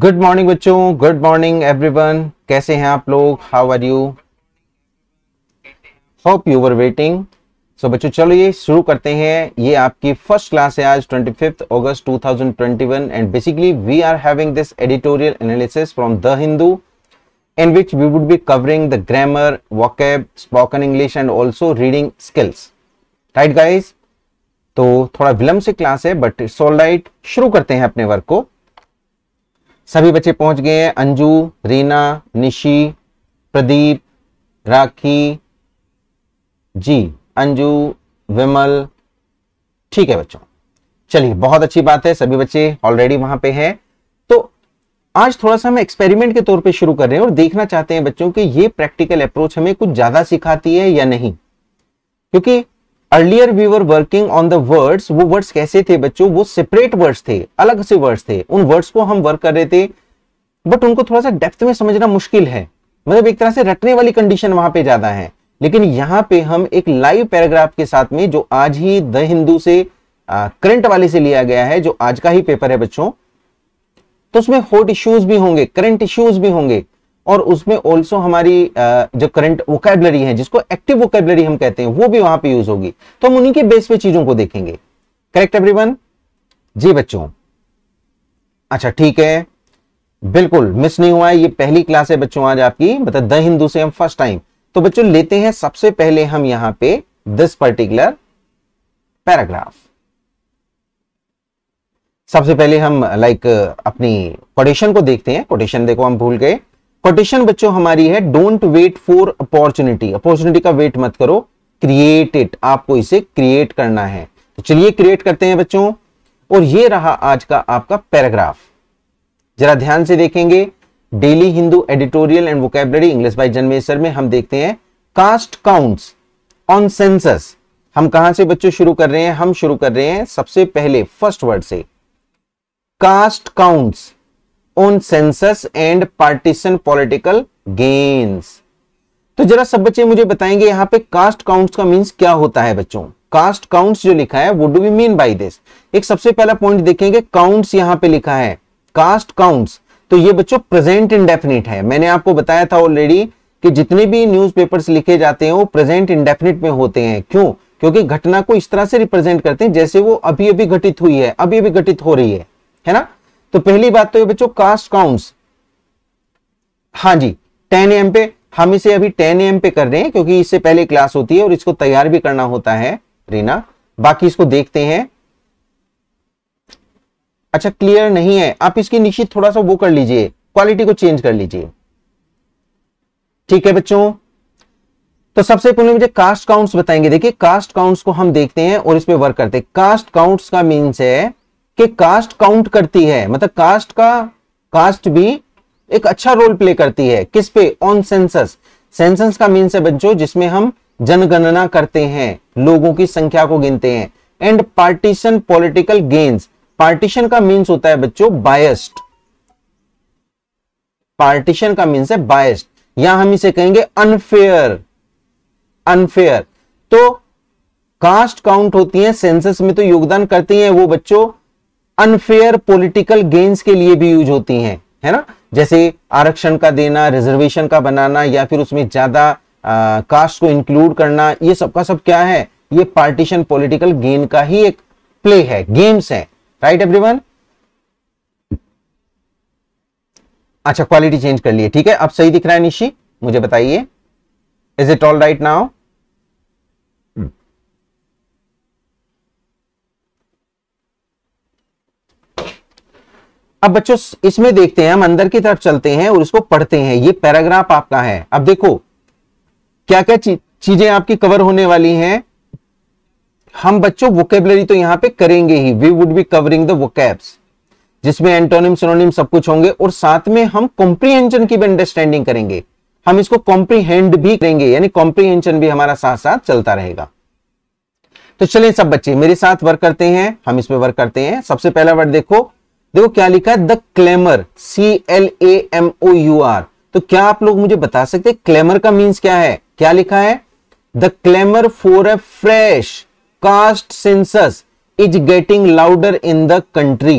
Good morning बच्चों good morning everyone कैसे हैं आप लोग how are you hope you were waiting so बच्चों चलो ये शुरू करते हैं ये आपकी फर्स्ट क्लास है आज 25 अगस्त 2021 and basically we are having this editorial analysis from the Hindu in which we would be covering the grammar vocab spoken English and also reading skills right guys तो थोड़ा विलंब से क्लास है बट इट्स ऑल राइट शुरू करते हैं अपने work को सभी बच्चे पहुंच गए हैं अंजू रीना निशी प्रदीप राखी जी अंजू विमल ठीक है बच्चों चलिए बहुत अच्छी बात है सभी बच्चे ऑलरेडी वहां पे हैं तो आज थोड़ा सा हम एक्सपेरिमेंट के तौर पे शुरू कर रहे हैं और देखना चाहते हैं बच्चों कि ये प्रैक्टिकल अप्रोच हमें कुछ ज्यादा सिखाती है या नहीं क्योंकि earlier we were working on the words वो वर्ड्स कैसे थे बच्चों वो सेपरेट वर्ड्स थे अलग से वर्ड्स थे उन वर्ड्स को हम वर्क कर रहे थे बट उनको थोड़ा सा डेप्थ में समझना मुश्किल है मतलब एक तरह से रटने वाली कंडीशन वहां पे ज्यादा है लेकिन यहाँ पे हम एक लाइव पैराग्राफ के साथ में जो आज ही द हिंदू से करंट वाले से लिया गया है जो आज का ही पेपर है बच्चों तो उसमें हॉट इश्यूज भी होंगे करंट इश्यूज भी होंगे और उसमें ऑल्सो हमारी जो करंट वोकेबलरी है जिसको एक्टिव वोकेबलरी हम कहते हैं वो भी वहां पे यूज होगी तो हम उन्हीं के बेस पे चीजों को देखेंगे करेक्ट एवरीवन जी बच्चों अच्छा ठीक है बिल्कुल मिस नहीं हुआ है ये पहली क्लास है बच्चों आज आपकी मतलब द हिंदू से हम फर्स्ट टाइम तो बच्चों लेते हैं सबसे पहले हम यहां पे दिस पर्टिकुलर पैराग्राफ सबसे पहले हम लाइक अपनी कोटेशन को देखते हैं कोटेशन देखो हम भूल गए पटिशन बच्चों हमारी है don't wait for opportunity opportunity का वेट मत करो क्रिएट इट आपको इसे क्रिएट करना है तो चलिए क्रिएट करते हैं बच्चों और ये रहा आज का आपका पैराग्राफ जरा ध्यान से देखेंगे daily Hindu editorial and vocabulary English by Janmeshwar में हम देखते हैं कास्ट काउंट्स ऑन सेंसस हम कहां से बच्चों शुरू कर रहे हैं हम शुरू कर रहे हैं सबसे पहले फर्स्ट वर्ड से caste counts on census and partisan political gains तो जरा सब बच्चे मुझे बताएंगे यहां पे कास्ट काउंट्स का मींस क्या होता है बच्चों कास्ट काउंट्स जो लिखा है वो do we mean by this एक सबसे पहला पॉइंट देखेंगे काउंट्स यहां पे लिखा है कास्ट काउंट्स तो ये बच्चों प्रेजेंट इंडेफिनिट है मैंने आपको बताया था ऑलरेडी कि जितने भी न्यूज़पेपर्स लिखे जाते हैं वो प्रेजेंट इंडेफिनिट में होते हैं क्यों क्योंकि घटना को इस तरह से रिप्रेजेंट करते हैं जैसे वो अभी अभी घटित हुई है अभी अभी घटित हो रही है है ना तो पहली बात तो ये बच्चों कास्ट काउंट्स हाँ जी टेन एम पे हम इसे अभी टेन एम पे कर रहे हैं क्योंकि इससे पहले क्लास होती है और इसको तैयार भी करना होता है रीना बाकी इसको देखते हैं अच्छा क्लियर नहीं है आप इसकी निश्चित थोड़ा सा वो कर लीजिए क्वालिटी को चेंज कर लीजिए ठीक है बच्चों तो सबसे पहले मुझे कास्ट काउंट्स बताएंगे देखिए कास्ट काउंट्स को हम देखते हैं और इस पर वर्क करते हैं कास्ट काउंट्स का मीन्स है कि कास्ट काउंट करती है मतलब कास्ट का कास्ट भी एक अच्छा रोल प्ले करती है किस पे ऑन सेंसस सेंसस का मीन्स है बच्चों जिसमें हम जनगणना करते हैं लोगों की संख्या को गिनते हैं and partisan political gains partisan का मीन्स होता है बच्चों बायस्ड पार्टीशन का मीन्स है बायस्ड या हम इसे कहेंगे अनफेयर अनफेयर तो कास्ट काउंट होती है सेंसस में तो योगदान करती हैं वो बच्चों अनफेयर पॉलिटिकल गेन्स के लिए भी यूज होती हैं है ना जैसे आरक्षण का देना रिजर्वेशन का बनाना या फिर उसमें ज्यादा कास्ट को इंक्लूड करना ये सबका सब क्या है ये पार्टीशन पॉलिटिकल गेन का ही एक प्ले है गेम्स है राइट एवरीवन अच्छा क्वालिटी चेंज कर लिए ठीक है अब सही दिख रहा है निशी मुझे बताइए is it all right now अब बच्चों इसमें देखते हैं हम अंदर की तरफ चलते हैं और इसको पढ़ते हैं ये पैराग्राफ आपका है अब देखो क्या क्या चीजें आपकी कवर होने वाली हैं हम बच्चों वोकेबलरी तो यहां पे करेंगे ही we would be covering the vocabs जिसमें एंटोनिम सिनोनिम सब कुछ होंगे और साथ में हम कॉम्प्रीहेंशन की भी अंडरस्टैंडिंग करेंगे हम इसको कॉम्प्रीहेंड भी करेंगे यानी कॉम्प्रीहेंशन भी हमारा साथ साथ चलता रहेगा तो चलिए सब बच्चे मेरे साथ वर्क करते हैं हम इसमें वर्क करते हैं सबसे पहला वर्ड देखो देखो क्या लिखा है the clamour C L A M O U R तो क्या आप लोग मुझे बता सकते हैं क्लेमर का मीन्स क्या है क्या लिखा है the clamour for a fresh caste census is getting louder in the country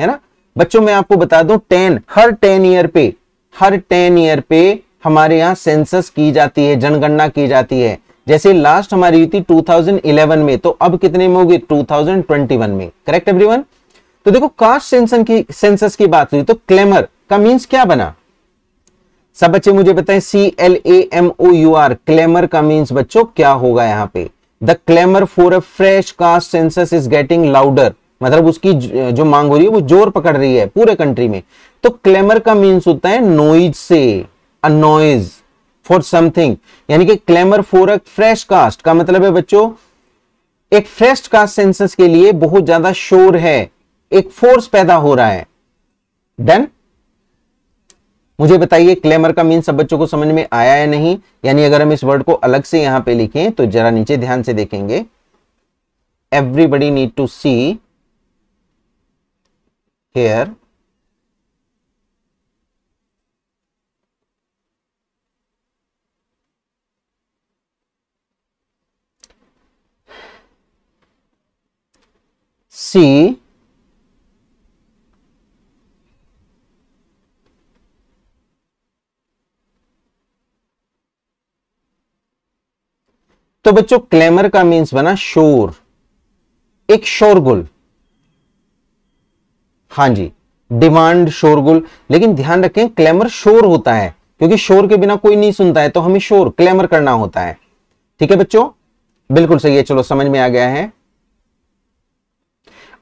है ना बच्चों मैं आपको बता दूं टेन हर टेन ईयर पे हर टेन ईयर पे हमारे यहाँ सेंसस की जाती है जनगणना की जाती है जैसे लास्ट हमारी हुई थी 2011 में तो अब कितने में होगी 2021 में करेक्ट एवरीवन तो देखो कास्ट सेंसन की सेंसस की बात हुई तो क्लेमर का मीन्स क्या बना सब बच्चे मुझे बताएं C L A M O U R clamour का मीन्स बच्चों क्या होगा यहां पे the clamour for a fresh caste census is getting louder मतलब उसकी जो मांग हो रही है वो जोर पकड़ रही है पूरे कंट्री में तो क्लेमर का मीन्स होता है नॉइज से अ नॉइज फॉर समथिंग यानी कि clamour for a fresh caste का मतलब है बच्चों एक फ्रेश कास्ट सेंसस के लिए बहुत ज्यादा शोर है एक फोर्स पैदा हो रहा है डन मुझे बताइए क्लेमर का मीन सब बच्चों को समझ में आया या नहीं यानी अगर हम इस वर्ड को अलग से यहां पे लिखें तो जरा नीचे ध्यान से देखेंगे everybody need to see here see तो बच्चों क्लैमर का मीन्स बना शोर एक शोरगुल हाँ जी डिमांड शोरगुल लेकिन ध्यान रखें क्लैमर शोर होता है क्योंकि शोर के बिना कोई नहीं सुनता है तो हमें शोर क्लैमर करना होता है ठीक है बच्चों बिल्कुल सही है चलो समझ में आ गया है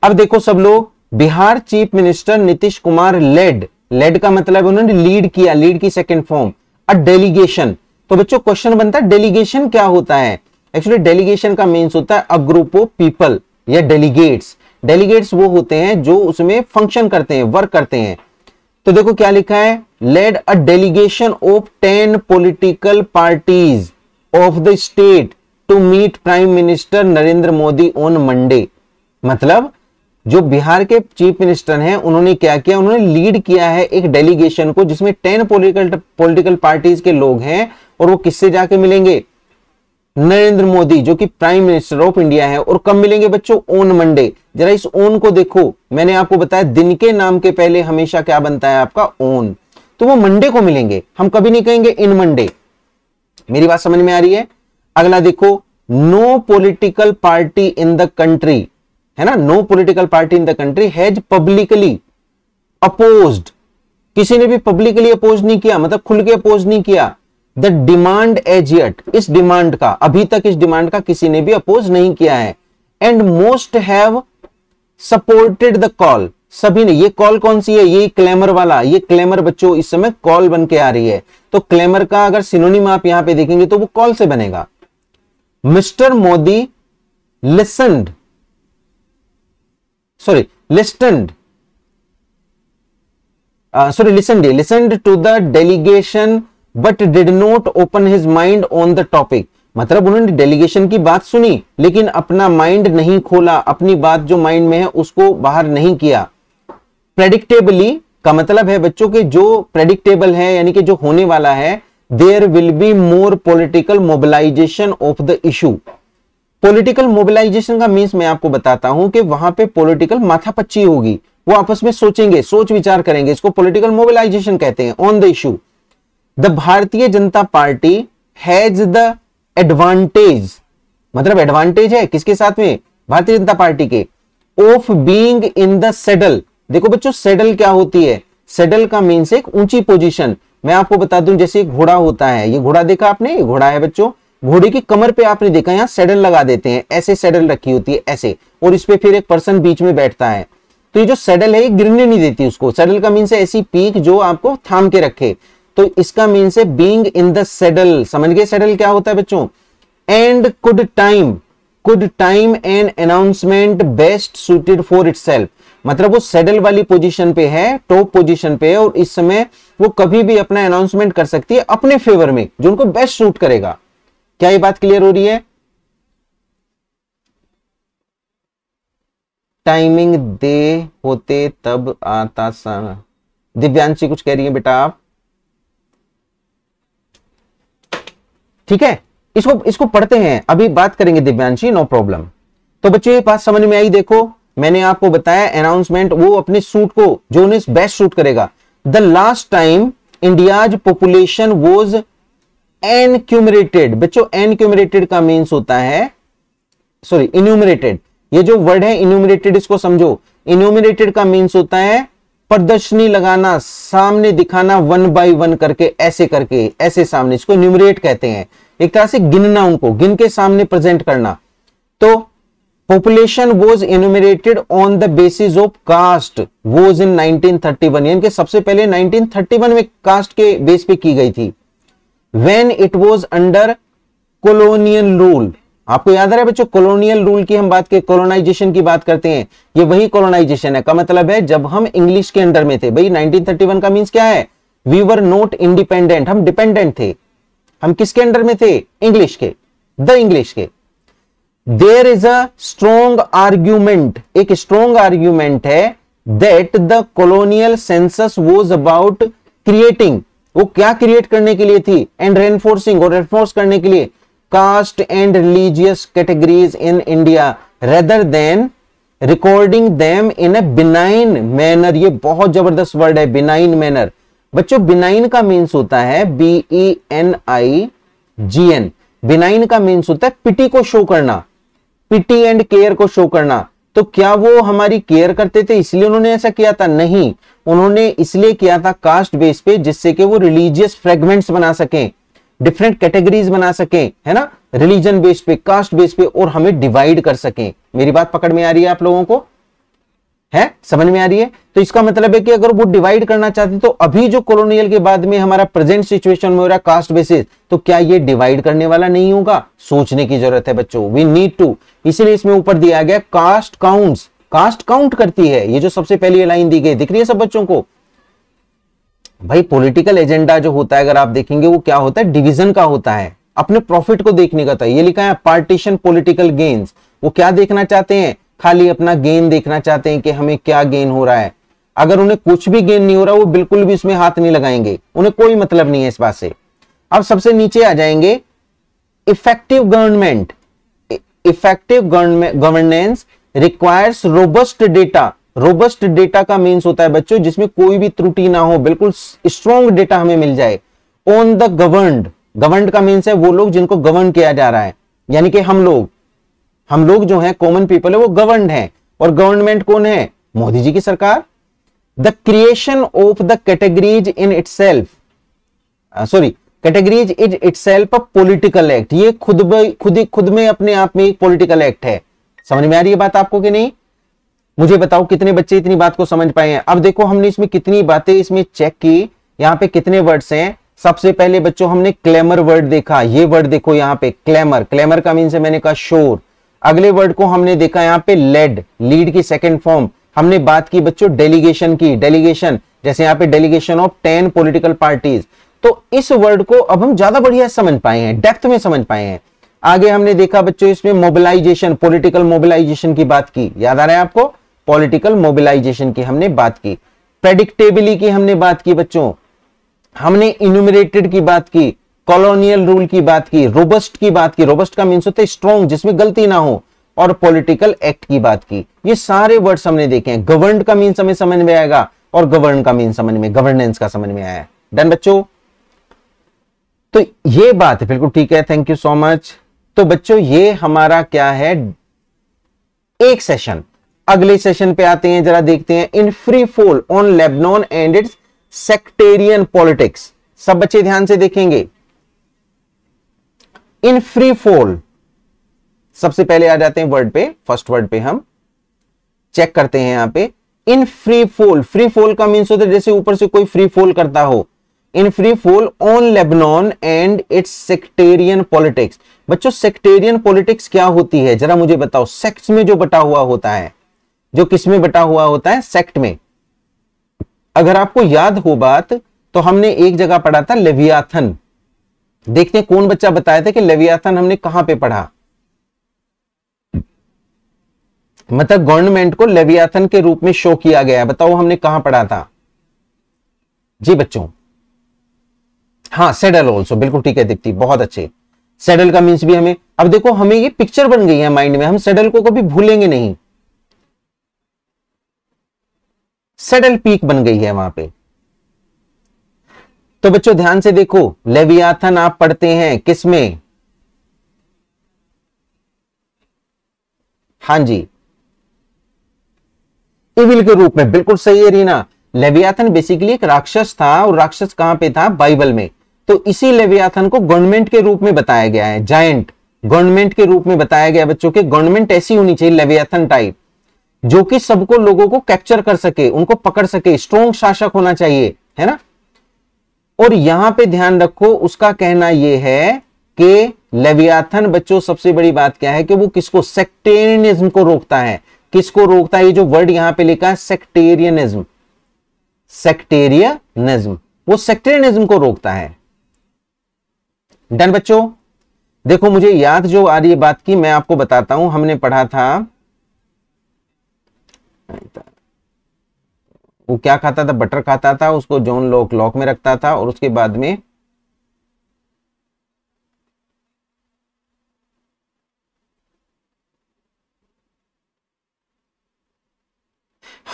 अब देखो सब लोग Bihar chief minister Nitish Kumar led led का मतलब उन्होंने लीड किया लीड की सेकंड फॉर्म अ डेलीगेशन तो बच्चों क्वेश्चन बनता है डेलीगेशन क्या होता है एक्चुअली डेलीगेशन का मीन्स होता है अ ग्रुप ऑफ पीपल या डेलीगेट्स डेलीगेट्स वो होते हैं जो उसमें फंक्शन करते हैं वर्क करते हैं तो देखो क्या लिखा है led a delegation of ten political parties of the state to meet prime minister Narendra Modi on Monday मतलब जो बिहार के चीफ मिनिस्टर हैं उन्होंने क्या किया उन्होंने लीड किया है एक डेलीगेशन को जिसमें टेन पोलिटिकल पोलिटिकल पार्टीज के लोग हैं और वो किससे जाके मिलेंगे नरेंद्र मोदी जो कि प्राइम मिनिस्टर ऑफ इंडिया है और कब मिलेंगे बच्चों ओन मंडे जरा इस ओन को देखो मैंने आपको बताया दिन के नाम के पहले हमेशा क्या बनता है आपका ओन तो वो मंडे को मिलेंगे हम कभी नहीं कहेंगे इन मंडे मेरी बात समझ में आ रही है अगला देखो no political party in the country है ना no political party in the country has publicly opposed किसी ने भी पब्लिकली अपोज नहीं किया मतलब खुल के अपोज नहीं किया द डिमांड एज यट इस डिमांड का अभी तक इस डिमांड का किसी ने भी अपोज नहीं किया है and most have supported the call सभी ने ये कॉल कौन सी है ये क्लेमर वाला ये क्लेमर बच्चों इस समय कॉल बन के आ रही है तो क्लेमर का अगर सिनोनिम आप यहां पे देखेंगे तो वो कॉल से बनेगा Mister Modi listened sorry listened sorry listened listened to the delegation but did not open his mind on the topic मतलब उन्होंने डेलीगेशन की बात सुनी लेकिन अपना माइंड नहीं खोला अपनी बात जो माइंड में है उसको बाहर नहीं किया प्रेडिक्टेबली का मतलब है बच्चों के जो प्रेडिक्टेबल है यानी कि जो होने वाला है there will be more political mobilisation of the issue political mobilisation का मीन्स मैं आपको बताता हूं कि वहां पे माथा माथापच्ची होगी वो आपस में सोचेंगे सोच विचार करेंगे इसको पोलिटिकल मोबिलाइजेशन कहते हैं on the issue the Bharatiya Janata Party has the advantage मतलब एडवांटेज है किसके साथ में भारतीय जनता पार्टी के of being in the saddle देखो बच्चों सेडल क्या होती है सेडल का मीन्स एक ऊंची पोजीशन मैं आपको बता दूं जैसे एक घोड़ा होता है ये घोड़ा देखा आपने ये घोड़ा है बच्चों घोड़े की कमर पे आपने देखा यहाँ सेडल लगा देते हैं ऐसे सेडल रखी होती है ऐसे और इस पे फिर एक पर्सन बीच में बैठता है तो ये जो सेडल है ये गिरने नहीं देती उसको सेडल का मीन्स ऐसी पीक जो आपको थाम के रखे तो इसका मीन से बींग इन द सेडल समझ गए सेडल क्या होता है बच्चों and could time could time and announcement best suited for it मतलब वो सेडल वाली पोजीशन पे है टॉप पोजीशन पे है और इस समय वो कभी भी अपना अनाउंसमेंट कर सकती है अपने फेवर में जो उनको बेस्ट सूट करेगा क्या ये बात क्लियर हो रही है टाइमिंग दे होते तब आता दिव्यांशी कुछ कह रही है बेटा आप ठीक है इसको इसको पढ़ते हैं अभी बात करेंगे दिव्यांशी नो प्रॉब्लम तो बच्चों ये बात समझ में आई देखो मैंने आपको बताया अनाउंसमेंट वो अपने सूट को जो उन्हें बेस्ट सूट करेगा the last time India's population was enumerated बच्चों एनक्यूमरेटेड का मीन्स होता है सॉरी इन्यूमरेटेड ये जो वर्ड है इन्यूमरेटेड इसको समझो इन्यूमरेटेड का मीन्स होता है प्रदर्शनी लगाना सामने दिखाना वन बाय वन करके ऐसे करके ऐसे सामने इसको न्यूमरेट कहते हैं एक तरह से गिनना उनको गिन के सामने प्रेजेंट करना तो population was enumerated on the basis of caste was in 1931 यानी सबसे पहले 1931 में कास्ट के बेस पे की गई थी when it was under colonial rule आपको याद आ रहा है बच्चों कॉलोनियल रूल की हम बात के कॉलोनाइजेशन की बात करते हैं ये वही कॉलोनाइजेशन है का मतलब है जब हम इंग्लिश के अंडर में थे भाई 1931 का मींस क्या है वी वर नॉट इंडिपेंडेंट हम डिपेंडेंट थे हम किसके अंडर में थे इंग्लिश के द इंग्लिश के there is a strong argument एक स्ट्रोंग आर्ग्यूमेंट है that the colonial census was about creating वो क्या क्रिएट करने के लिए थी एंड रेनफोर्सिंग और रेनफोर्स करने के लिए caste and religious categories in India rather than recording them in a benign manner ये बहुत जबरदस्त वर्ड है बिनाइन मैनर बच्चों बिनाइन का मीन्स होता है B E N I G N benign का मीन्स होता है पिटी को शो करना पिटी एंड केयर को शो करना तो क्या वो हमारी केयर करते थे इसलिए उन्होंने ऐसा किया था नहीं उन्होंने इसलिए किया था कास्ट बेस पे जिससे कि वो रिलीजियस फ्रेगमेंट्स बना सकें डिफरेंट कैटेगरीज बना सकें है ना रिलीजन बेस पे कास्ट बेस पे और हमें डिवाइड कर सकें मेरी बात पकड़ में आ रही है आप लोगों को है समझ में आ रही है तो इसका मतलब है कि अगर वो डिवाइड करना चाहते तो अभी जो कॉलोनियल के बाद में हमारा प्रेजेंट सिचुएशन में हो रहा कास्ट बेसिस तो क्या ये डिवाइड करने वाला नहीं होगा सोचने की जरूरत है बच्चों वी नीड टू इसीलिए इसमें ऊपर दिया गया कास्ट काउंट कास्ट काउंट करती है ये जो सबसे पहली लाइन दी गई दिख रही है सब बच्चों को भाई पॉलिटिकल एजेंडा जो होता है अगर आप देखेंगे वो क्या होता है डिवीजन का होता है अपने प्रॉफिट को देखने का था ये लिखा है पार्टीशन पॉलिटिकल गेन्स वो क्या देखना चाहते हैं खाली अपना गेन देखना चाहते हैं कि हमें क्या गेन हो रहा है अगर उन्हें कुछ भी गेन नहीं हो रहा वो बिल्कुल भी इसमें हाथ नहीं लगाएंगे उन्हें कोई मतलब नहीं है इस बात से अब सबसे नीचे आ जाएंगे effective government effective governance requires robust data robust data का मीन्स होता है बच्चों जिसमें कोई भी त्रुटि ना हो बिल्कुल स्ट्रॉन्ग डेटा हमें मिल जाए ऑन द गवर्न गवर्न का मीन्स है वो लोग जिनको गवर्न किया जा रहा है यानी कि हम लोग हम लोग जो है कॉमन पीपल है वो गवर्न है और गवर्नमेंट कौन है मोदी जी की सरकार the creation of the categories in it sorry categories is itself political act ये खुद खुद खुद में अपने आप में एक पोलिटिकल एक्ट है समझ में आ रही है बात आपको कि नहीं मुझे बताओ कितने बच्चे इतनी बात को समझ पाए हैं अब देखो हमने इसमें कितनी बातें इसमें चेक की यहाँ पे कितने वर्ड्स हैं सबसे पहले बच्चों हमने क्लेमर वर्ड देखा ये वर्ड देखो यहाँ पे क्लेमर क्लेमर का मीन से मैंने कहा शोर अगले वर्ड को हमने देखा यहाँ पे लेड लीड की सेकेंड फॉर्म हमने बात की बच्चों डेलीगेशन की डेलीगेशन जैसे यहाँ पे delegation of ten political parties तो इस वर्ड को अब हम ज्यादा बढ़िया समझ पाए हैं डेप्थ में समझ पाए हैं आगे हमने देखा बच्चों इसमें मोबिलाइजेशन पॉलिटिकल मोबिलाइजेशन की बात की याद आ रहा है आपको पॉलिटिकल मोबिलाइजेशन की हमने बात की प्रेडिक्टेबली की हमने बात की बच्चों हमने इन्यूमरेटेड की बात की कॉलोनियल रूल की बात की रोबस्ट की बात की रोबस्ट का मीन्स होता है स्ट्रॉन्ग जिसमें गलती ना हो और पॉलिटिकल एक्ट की बात की ये सारे वर्ड्स हमने देखे हैं गवर्न का मीन हमें समझ में आएगा और गवर्न का मीन समझ में गवर्नेंस का समझ में आया डन बच्चों तो ये बात बिल्कुल ठीक है थैंक यू सो मच तो बच्चों ये हमारा क्या है एक सेशन अगले सेशन पे आते हैं जरा देखते हैं in free fall on Lebanon and its sectarian politics सब बच्चे ध्यान से देखेंगे इन फ्री फॉल सबसे पहले आ जाते हैं वर्ड पे फर्स्ट वर्ड पे हम चेक करते हैं यहां पे in free fall free fall का मीन्स होता है जैसे ऊपर से कोई फ्री फॉल करता हो in free fall on Lebanon and its sectarian politics बच्चों सेक्टेरियन पॉलिटिक्स क्या होती है जरा मुझे बताओ सेक्स में जो बटा हुआ होता है जो किसमें बटा हुआ होता है सेक्ट में अगर आपको याद हो बात तो हमने एक जगह पढ़ा था लेवियाथन देखते हैं कौन बच्चा बताया था कि लेवियाथन हमने कहां पे पढ़ा मतलब गवर्नमेंट को लेवियाथन के रूप में शो किया गया बताओ हमने कहां पढ़ा था जी बच्चों हाँ सेडल ऑल्सो बिल्कुल ठीक है दीप्ति बहुत अच्छे सेडल का मीन्स भी हमें अब देखो हमें ये पिक्चर बन गई है माइंड में हम सेडल को कभी भूलेंगे नहीं सडन पीक बन गई है वहां पे तो बच्चों ध्यान से देखो लेवियाथन आप पढ़ते हैं किसमें हां जी इविल के रूप में बिल्कुल सही है रीना लेवियाथन बेसिकली एक राक्षस था और राक्षस कहां पे था बाइबल में तो इसी लेवियाथन को गवर्नमेंट के रूप में बताया गया है जायंट गवर्नमेंट के रूप में बताया गया बच्चों के गवर्नमेंट ऐसी होनी चाहिए लेवियाथन टाइप जो कि सबको लोगों को कैप्चर कर सके उनको पकड़ सके स्ट्रोंग शासक होना चाहिए है ना और यहां पे ध्यान रखो उसका कहना यह है कि लेवियाथन बच्चों सबसे बड़ी बात क्या है कि वो किसको सेक्टेरियनिज्म को रोकता है किसको रोकता है ये जो वर्ड यहां पे लिखा है सेक्टेरियनिज्म सेक्टेरियनिज्म वो सेक्टेरियनिज्म को रोकता है डन बच्चों देखो मुझे याद जो आ रही है बात की मैं आपको बताता हूं हमने पढ़ा था वो क्या खाता था बटर खाता था उसको जोन लॉक लॉक में रखता था और उसके बाद में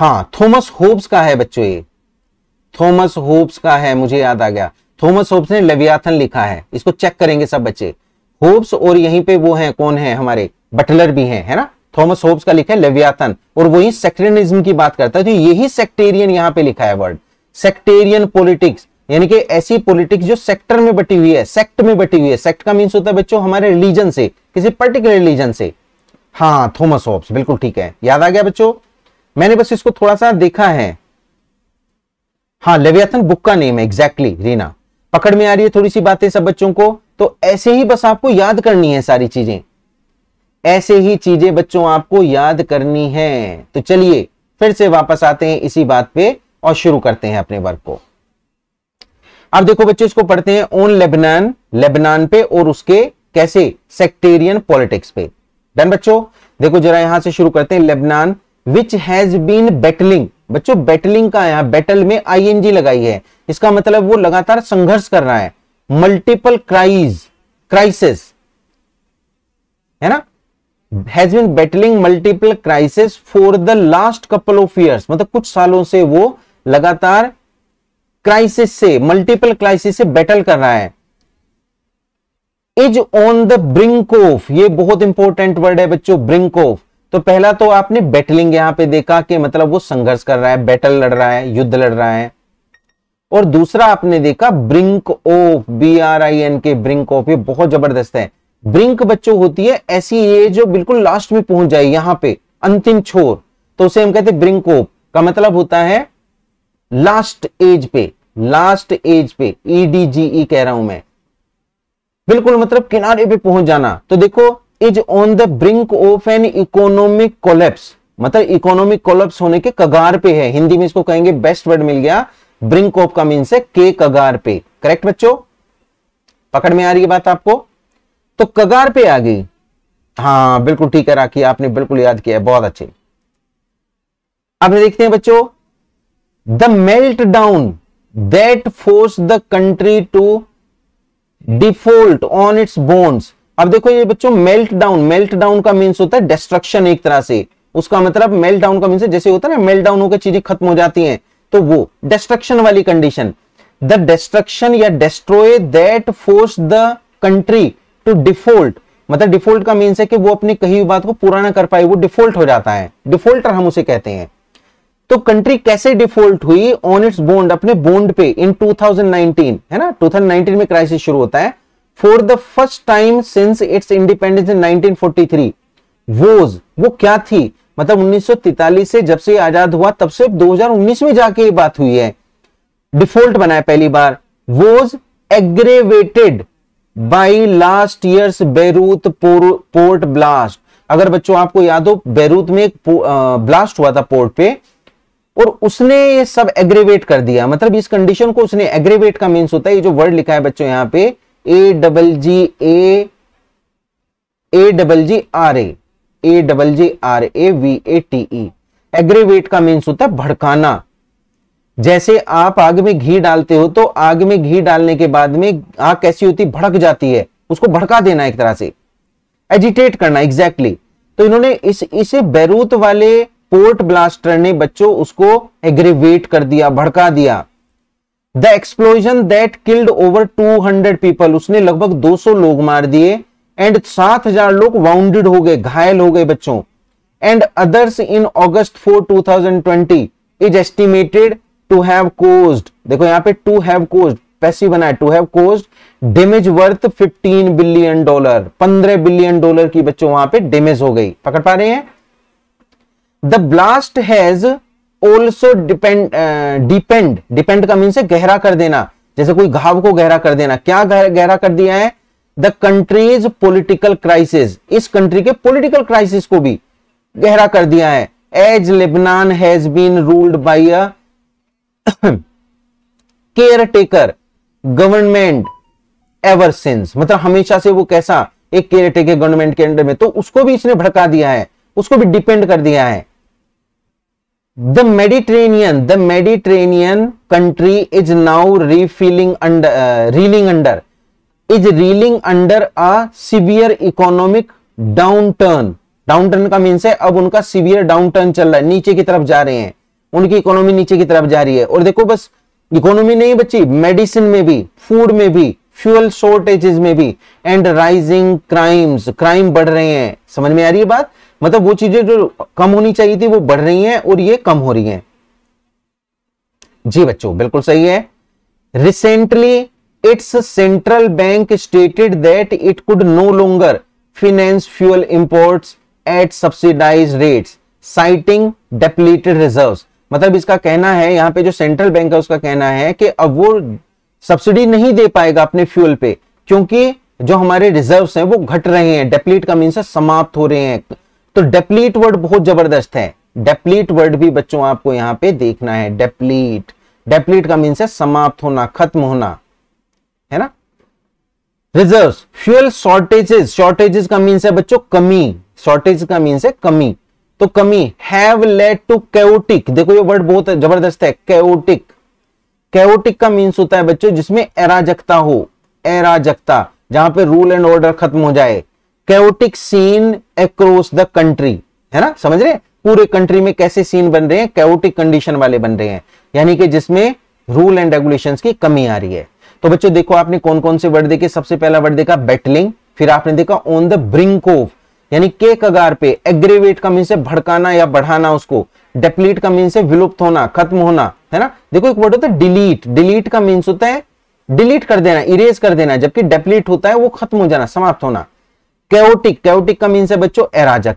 हाँ थॉमस होब्स का है बच्चों ये थॉमस होब्स का है मुझे याद आ गया थॉमस होब्स ने लेवियाथन लिखा है इसको चेक करेंगे सब बच्चे होब्स और यहीं पे वो हैं कौन है हमारे बटलर भी हैं है ना थॉमस होब्स का लिखा है लेवियाथन और वही सेक्टेरियनिज्म की बात करता है तो यही सेक्टेरियन यहां पे लिखा है वर्ड सेक्टेरियन पॉलिटिक्स यानी कि ऐसी पॉलिटिक्स जो सेक्टर में बटी हुई है सेक्ट में बटी हुई है सेक्ट का मीन्स होता है बच्चों हमारे रिलीजन से किसी पर्टिकुलर रिलीजन से हाँ थॉमस होब्स बिल्कुल ठीक है याद आ गया बच्चों मैंने बस इसको थोड़ा सा देखा है हाँ लेवियाथन बुक का नेम है एग्जैक्टली रीना पकड़ में आ रही है थोड़ी सी बातें सब बच्चों को तो ऐसे ही बस आपको याद करनी है सारी चीजें ऐसे ही चीजें बच्चों आपको याद करनी है तो चलिए फिर से वापस आते हैं इसी बात पे और शुरू करते हैं अपने वर्क को अब देखो बच्चों इसको पढ़ते हैं ओन लेबनान लेबनान पे और उसके कैसे सेक्टेरियन पॉलिटिक्स पे डन बच्चों देखो जरा यहां से शुरू करते हैं Lebanon which has been battling बच्चों बैटलिंग का यहां बैटल में आईएनजी लगाई है इसका मतलब वो लगातार संघर्ष कर रहा है मल्टीपल क्राइज क्राइसिस है ना has been battling multiple crisis for the last couple of years मतलब कुछ सालों से वो लगातार क्राइसिस से मल्टीपल क्राइसिस से बैटल कर रहा है is on the brink of ये बहुत इंपॉर्टेंट वर्ड है बच्चों ब्रिंक ऑफ तो पहला तो आपने बैटलिंग यहां पे देखा कि मतलब वो संघर्ष कर रहा है बैटल लड़ रहा है युद्ध लड़ रहा है और दूसरा आपने देखा brink of B R I N K brink of ये बहुत जबरदस्त है ब्रिंक बच्चों होती है ऐसी ये जो बिल्कुल लास्ट में पहुंच जाए यहां पे अंतिम छोर तो उसे हम कहते हैं ब्रिंकोप का मतलब होता है लास्ट एज पे लास्ट एज पे ईडीजीई e e कह रहा हूं मैं बिल्कुल मतलब किनारे पे पहुंच जाना तो देखो is on the brink of an economic collapse मतलब इकोनॉमिक कोलेप्स होने के कगार पे है हिंदी में इसको कहेंगे बेस्ट वर्ड मिल गया ब्रिंक ऑफ का मीन्स है के कगार पे करेक्ट बच्चों पकड़ में आ रही है बात आपको तो कगार पे आ गई हाँ बिल्कुल ठीक है राखी आपने बिल्कुल याद किया बहुत अच्छे अब देखते हैं बच्चों the meltdown that force the country to default on its bonds अब देखो ये बच्चों मेल्ट डाउन मेल्ट डाउन का मीन्स होता है डिस्ट्रक्शन एक तरह से उसका मतलब मेल्ट डाउन का मीन्स जैसे होता है ना मेल्ट डाउन होकर चीजें खत्म हो जाती हैं तो वो डिस्ट्रक्शन वाली कंडीशन द डिस्ट्रक्शन या destroy that force the country to default मतलब डिफॉल्ट का मीन्स है कि वो अपनी कही हुई बात को पूरा ना कर पाए वो डिफॉल्ट हो जाता है डिफॉल्टर हम उसे कहते हैं तो कंट्री कैसे डिफॉल्ट हुई ऑन इट्स बॉन्ड अपने बॉन्ड पे इन 2019 है ना 2019 में क्राइसिस शुरू होता है for the first time since its independence in 1943 was वो क्या थी मतलब 1943 से जब से आजाद हुआ तब से 2019 में जाके ये बात हुई है डिफॉल्ट बनाया पहली बार was aggravated by last year Beirut port blast अगर बच्चों आपको याद हो बैरूत में एक ब्लास्ट हुआ था पोर्ट पे और उसने ये सब एग्रीवेट कर दिया मतलब इस कंडीशन को उसने एग्रीवेट का मीन्स होता है ये जो वर्ड लिखा है बच्चों यहां पे A double G A A double G R A A double G R A V A T E aggravate का मीन्स होता है भड़काना जैसे आप आग में घी डालते हो तो आग में घी डालने के बाद में आग कैसी होती भड़क जाती है उसको भड़का देना एक तरह से एजिटेट करना एग्जैक्टली exactly. तो इन्होंने इस इसे बैरूत वाले पोर्ट ब्लास्टर ने बच्चों उसको एग्रीवेट कर दिया भड़का दिया the explosion that killed over 200 people उसने लगभग 200 लोग मार दिए एंड 7000 लोग वाउंडेड हो गए घायल हो गए बच्चों and others in August 4 2020 is estimated to have caused देखो यहां पे टू हैव कोस्ड पैसिव बना है to have caused damage worth 15 billion dollar 15 billion dollar की बच्चों वहां पे डेमेज हो गई पकड़ पा रहे हैं the blast has also deepened deepened deepened का मीन से गहरा कर देना जैसे कोई घाव को गहरा कर देना क्या गहरा कर दिया है द कंट्रीज पोलिटिकल क्राइसिस इस कंट्री के पोलिटिकल क्राइसिस को भी गहरा कर दिया है as Lebanon has been ruled by a caretaker government ever since मतलब हमेशा से वो कैसा एक केयर टेकर गवर्नमेंट के अंडर में तो उसको भी इसने भड़का दिया है उसको भी डिपेंड कर दिया है the Mediterranean the Mediterranean country is now refilling under reeling under is reeling under a severe economic downturn downturn का मीन्स है अब उनका सिवियर डाउन टर्न चल रहा है नीचे की तरफ जा रहे हैं उनकी इकोनॉमी नीचे की तरफ जा रही है और देखो बस इकोनॉमी नहीं बची मेडिसिन में भी फूड में भी फ्यूल शॉर्टेजेस में भी एंड राइजिंग क्राइम्स क्राइम बढ़ रहे हैं समझ में आ रही है बात मतलब वो चीजें जो कम होनी चाहिए थी वो बढ़ रही हैं और ये कम हो रही हैं जी बच्चों बिल्कुल सही है recently its central bank stated that it could no longer finance fuel imports at subsidised rates citing depleted reserves मतलब इसका कहना है यहाँ पे जो सेंट्रल बैंक है उसका कहना है कि अब वो सब्सिडी नहीं दे पाएगा अपने फ्यूल पे क्योंकि जो हमारे रिजर्व्स हैं वो घट रहे हैं डेप्लीट का मीन समाप्त हो रहे हैं तो डेप्लीट वर्ड बहुत जबरदस्त है डेप्लीट वर्ड भी बच्चों आपको यहाँ पे देखना है डेप्लीट डेप्लीट का मीन समाप्त होना खत्म होना है ना रिजर्व फ्यूल शॉर्टेजेस शॉर्टेजेस का मीन है बच्चों कमी शॉर्टेज का मीन्स है कमी तो कमी हैव लेड टू कैटिक देखो ये वर्ड बहुत जबरदस्त है कैटिक कैटिक का मीन्स होता है बच्चों जिसमें अराजकता हो अराजकता जहां पे रूल एंड ऑर्डर खत्म हो जाए chaotic scene across the country है ना समझ रहे पूरे कंट्री में कैसे सीन बन रहे हैं कैटिक कंडीशन वाले बन रहे हैं यानी कि जिसमें रूल एंड रेगुलेशन की कमी आ रही है तो बच्चों देखो आपने कौन कौन से वर्ड देखे सबसे पहला वर्ड देखा बेटलिंग फिर आपने देखा ऑन द ब्रिंक ऑफ यानी के कगार पे एग्रीवेट का मीन से भड़काना या बढ़ाना उसको डेप्लीट का मीन से विलुप्त होना खत्म होना है ना देखो एक वर्ड होता है डिलीट डिलीट का मीन्स होता है डिलीट कर देना इरेज कर देना जबकि डेप्लीट होता है वो खत्म हो जाना समाप्त होना कैओटिक कैओटिक का मीन्स है बच्चों एराजक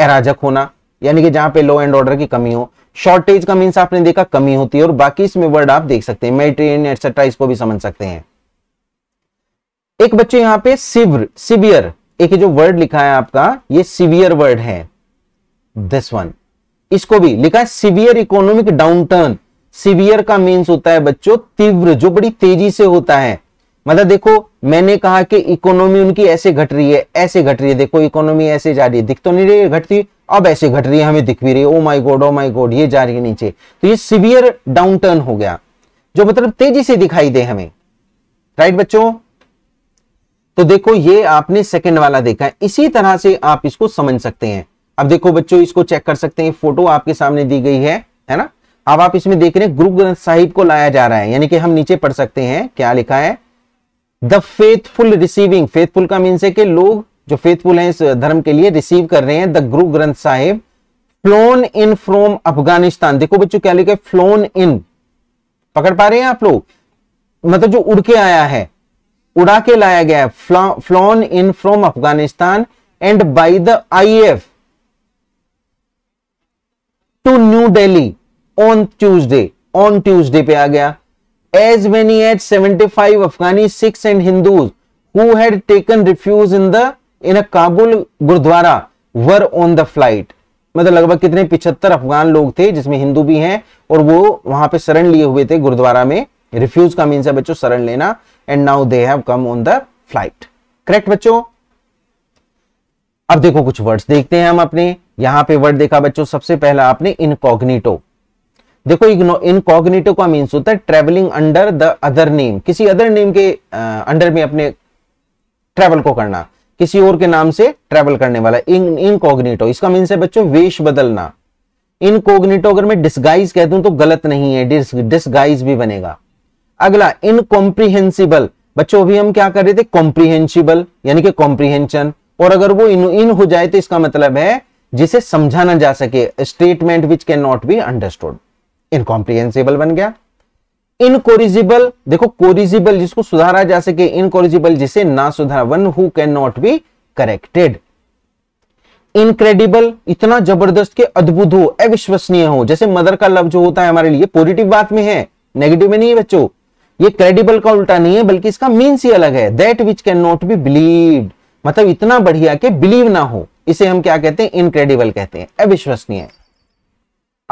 एराजक होना यानी कि जहां पे लॉ एंड ऑर्डर की कमी हो शॉर्टेज का मीन्स आपने देखा कमी होती है और बाकी इसमें वर्ड आप देख सकते हैं मेडिटेरियन एटसेट्रा इसको भी समझ सकते हैं एक बच्चे यहां पे सिवर सिवियर एक जो वर्ड लिखा है आपका ये सीवियर वर्ड है दिस वन इसको भी लिखा है सीवियर इकोनॉमिक डाउनटर्न सीवियर का मीन्स होता है बच्चों तीव्र जो बड़ी तेजी से होता है मतलब देखो मैंने कहा कि इकोनॉमी उनकी ऐसे घट रही है ऐसे घट रही है देखो इकोनॉमी ऐसे जा रही है दिख तो नहीं रही है घटती अब ऐसे घट रही है हमें दिख भी रही है ओ माई गोड ओ माई गोड ये जा रही है नीचे तो ये सीवियर डाउनटर्न हो गया जो मतलब तेजी से दिखाई दे हमें राइट बच्चों तो देखो ये आपने सेकंड वाला देखा है इसी तरह से आप इसको समझ सकते हैं अब देखो बच्चों इसको चेक कर सकते हैं फोटो आपके सामने दी गई है है ना अब आप इसमें देख रहे हैं गुरु ग्रंथ साहिब को लाया जा रहा है यानी कि हम नीचे पढ़ सकते हैं क्या लिखा है द फेथफुल रिसीविंग फेथफुल का मीन्स है कि लोग जो फेथफुल हैं इस धर्म के लिए रिसीव कर रहे हैं the Guru Granth Sahib flown in from Afghanistan देखो बच्चों क्या लिखा है फ्लोन इन पकड़ पा रहे हैं आप लोग मतलब जो उड़ के आया है उड़ा के लाया गया है flown in from Afghanistan and by the IAF to new Delhi on Tuesday on Tuesday पे आ गया as many at seventy five Afghani Sikhs and Hindus who had taken refuge in the in a Kabul gurdwara were on the flight मतलब लगभग कितने पिछहत्तर अफगान लोग थे जिसमें हिंदू भी हैं और वो वहां पे शरण लिए हुए थे गुरुद्वारा में रिफ्यूज का मीन है बच्चों शरण लेना and now they have come on the flight correct बच्चों अब देखो कुछ वर्ड्स देखते हैं हम अपने यहां पे वर्ड देखा बच्चों सबसे पहला आपने इनकॉग्निटो देखो इनकॉग्निटो का मीन्स होता है travelling under the other name किसी अदर नेम के अंडर में अपने ट्रेवल को करना किसी और के नाम से ट्रेवल करने वाला इन इनकॉग्निटो इसका मीन्स है बच्चों वेश बदलना इनकॉग्निटो अगर मैं डिस्गाइज कह दूं तो गलत नहीं है डिस्गाइज भी बनेगा अगला इनकॉम्प्रीहेंसिबल बच्चों अभी हम क्या कर रहे थे कॉम्प्रीहेंसिबल यानी कि कॉम्प्रीहेंशन और अगर वो इन इन हो जाए तो इसका मतलब है जिसे समझा ना जा सके statement which can not be understood incomprehensible बन गया इनकोरिजिबल देखो कोरिजिबल जिसको सुधारा जा सके इनकोरिजिबल जिसे ना सुधारा one who can not be corrected incredible इतना जबरदस्त के अद्भुत हो अविश्वसनीय हो जैसे मदर का लव जो होता है हमारे लिए पॉजिटिव बात में है नेगेटिव में नहीं है बच्चों ये क्रेडिबल का उल्टा नहीं है बल्कि इसका मीन्स ही अलग है that which can not be believe मतलब इतना बढ़िया कि बिलीव ना हो इसे हम क्या कहते हैं इनक्रेडिबल कहते हैं अविश्वसनीय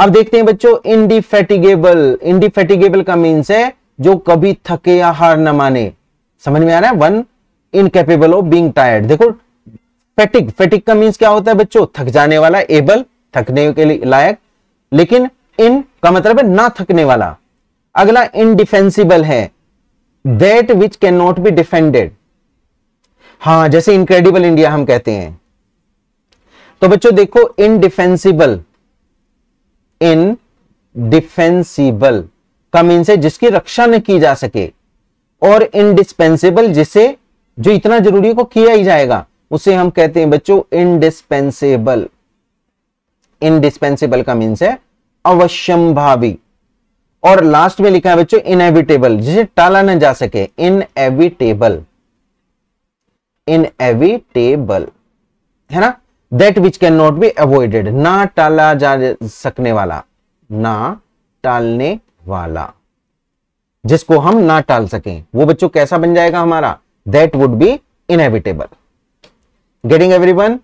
अब देखते हैं बच्चों इंडिफेटिगेबल इंडिफेटिगेबल का मीन्स है जो कभी थके या हार ना माने समझ में आ रहा है one incapable of being tired देखो फेटिक फेटिक का मीन्स क्या होता है बच्चों थक जाने वाला एबल थकने के लायक लेकिन इन का मतलब है ना थकने वाला अगला इनडिफेंसिबल है that which can not be defended हां जैसे इनक्रेडिबल इंडिया हम कहते हैं तो बच्चों देखो इनडिफेंसिबल इन डिफेंसिबल का मीन्स है जिसकी रक्षा न की जा सके और इनडिस्पेंसिबल जिसे जो इतना जरूरी है को किया ही जाएगा उसे हम कहते हैं बच्चों इनडिस्पेंसिबल इनडिस्पेंसिबल का मीन्स है भावी और लास्ट में लिखा है बच्चों इनएविटेबल जिसे टाला ना जा सके इनएविटेबल इनएविटेबल है ना that which can not be avoided ना टाला जा सकने वाला ना टालने वाला जिसको हम ना टाल सकें वो बच्चों कैसा बन जाएगा हमारा that would be inevitable getting everyone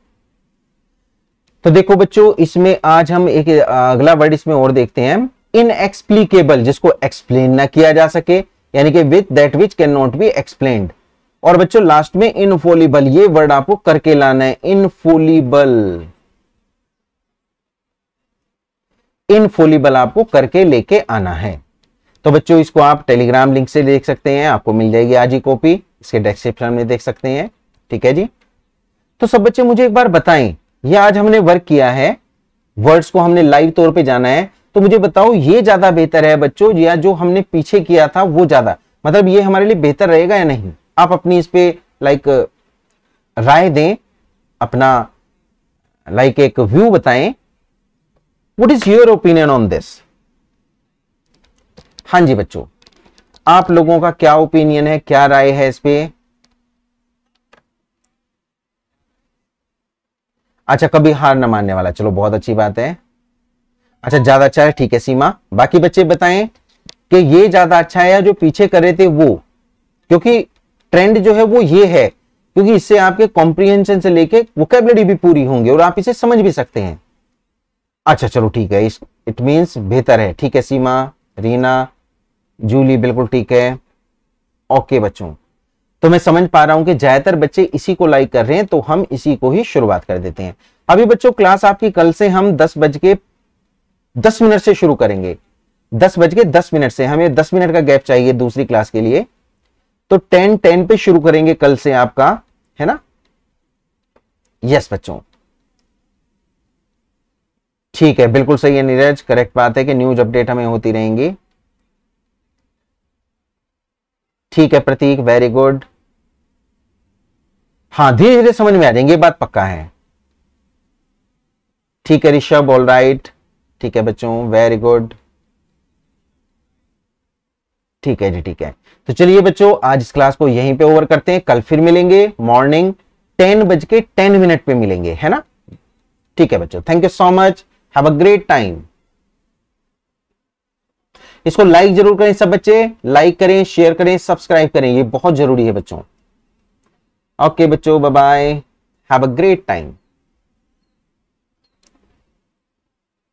तो देखो बच्चों इसमें आज हम एक अगला वर्ड इसमें और देखते हैं इनएक्सप्लीकेबल जिसको एक्सप्लेन ना किया जा सके यानी कि with that which can not be explain और बच्चों लास्ट में इनफोलिबल ये वर्ड आपको करके लाना है इनफोलिबल इनफोलिबल आपको करके लेके आना है तो बच्चों इसको आप टेलीग्राम लिंक से देख सकते हैं आपको मिल जाएगी आज ही कॉपी इसके डिस्क्रिप्शन में देख सकते हैं ठीक है जी तो सब बच्चे मुझे एक बार बताएं ये आज हमने वर्क किया है वर्ड्स को हमने लाइव तौर पे जाना है तो मुझे बताओ ये ज्यादा बेहतर है बच्चों या जो हमने पीछे किया था वो ज्यादा मतलब ये हमारे लिए बेहतर रहेगा या नहीं आप अपनी इस पे लाइक राय दें अपना लाइक एक व्यू बताएं what is your opinion on this हां जी बच्चों आप लोगों का क्या ओपिनियन है क्या राय है इस पे अच्छा कभी हार ना मानने वाला चलो बहुत अच्छी बात है अच्छा ज्यादा अच्छा है ठीक है सीमा बाकी बच्चे बताएं कि ये ज्यादा अच्छा है या जो पीछे करे थे वो क्योंकि ट्रेंड जो है वो ये है क्योंकि इससे आपके कॉम्प्रीहेंशन से लेके वोकेबलरी भी पूरी होंगी और आप इसे समझ भी सकते हैं अच्छा चलो ठीक है इट मीन्स बेहतर है ठीक है सीमा रीना जूली बिल्कुल ठीक है ओके बच्चों तो मैं समझ पा रहा हूं कि ज्यादातर बच्चे इसी को लाइक कर रहे हैं तो हम इसी को ही शुरुआत कर देते हैं अभी बच्चों क्लास आपकी कल से हम दस बज के दस मिनट से शुरू करेंगे दस बज के दस मिनट से हमें दस मिनट का गैप चाहिए दूसरी क्लास के लिए तो टेन टेन पे शुरू करेंगे कल से आपका है ना यस बच्चों ठीक है बिल्कुल सही है नीरज करेक्ट बात है कि न्यूज अपडेट हमें होती रहेंगी ठीक है प्रतीक वेरी गुड हाँ धीरे धीरे समझ में आ जाएंगे बात पक्का है ठीक है ऋषभ ऑल राइट ठीक है बच्चों वेरी गुड ठीक है जी ठीक है तो चलिए बच्चों आज इस क्लास को यहीं पे ओवर करते हैं कल फिर मिलेंगे मॉर्निंग टेन बज के टेन मिनट पे मिलेंगे है ना ठीक है बच्चों thank you so much have a great time इसको लाइक जरूर करें सब बच्चे लाइक करें शेयर करें सब्सक्राइब करें ये बहुत जरूरी है बच्चों ओके बच्चों bye bye have a great time